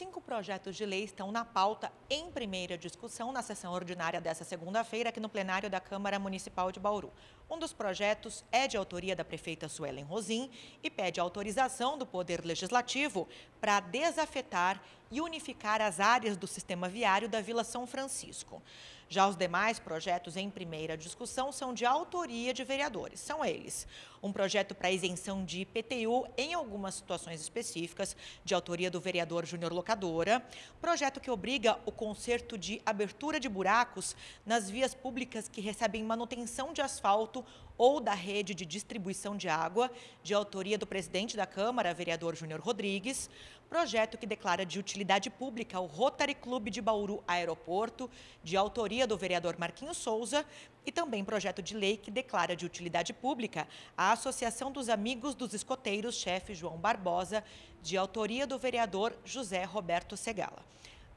Cinco projetos de lei estão na pauta em primeira discussão na sessão ordinária desta segunda-feira aqui no plenário da Câmara Municipal de Bauru. Um dos projetos é de autoria da prefeita Suelen Rosin e pede autorização do Poder Legislativo para desafetar e unificar as áreas do sistema viário da Vila São Francisco. Já os demais projetos em primeira discussão são de autoria de vereadores. São eles: um projeto para isenção de IPTU em algumas situações específicas, de autoria do vereador Júnior Locadora, projeto que obriga o conserto de abertura de buracos nas vias públicas que recebem manutenção de asfalto ou da rede de distribuição de água, de autoria do presidente da Câmara, vereador Júnior Rodrigues, projeto que declara de utilidade pública o Rotary Clube de Bauru Aeroporto, de autoria do vereador Marquinhos Souza e também projeto de lei que declara de utilidade pública a Associação dos Amigos dos Escoteiros, chefe João Barbosa, de autoria do vereador José Roberto Segala.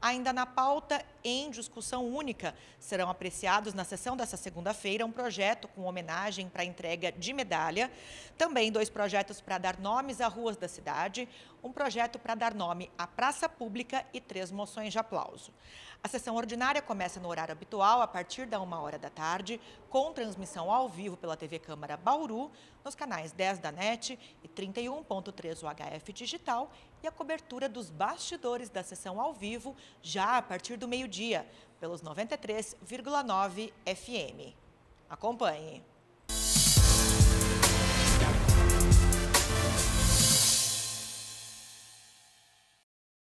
Ainda na pauta, em discussão única, serão apreciados na sessão dessa segunda-feira um projeto com homenagem para entrega de medalha, também dois projetos para dar nomes a ruas da cidade, um projeto para dar nome à praça pública e três moções de aplauso. A sessão ordinária começa no horário habitual, a partir da uma hora da tarde, com transmissão ao vivo pela TV Câmara Bauru, nos canais 10 da NET e 31.3 UHF Digital e a cobertura dos bastidores da sessão ao vivo já a partir do meio-dia, pelos 93,9 FM. Acompanhe.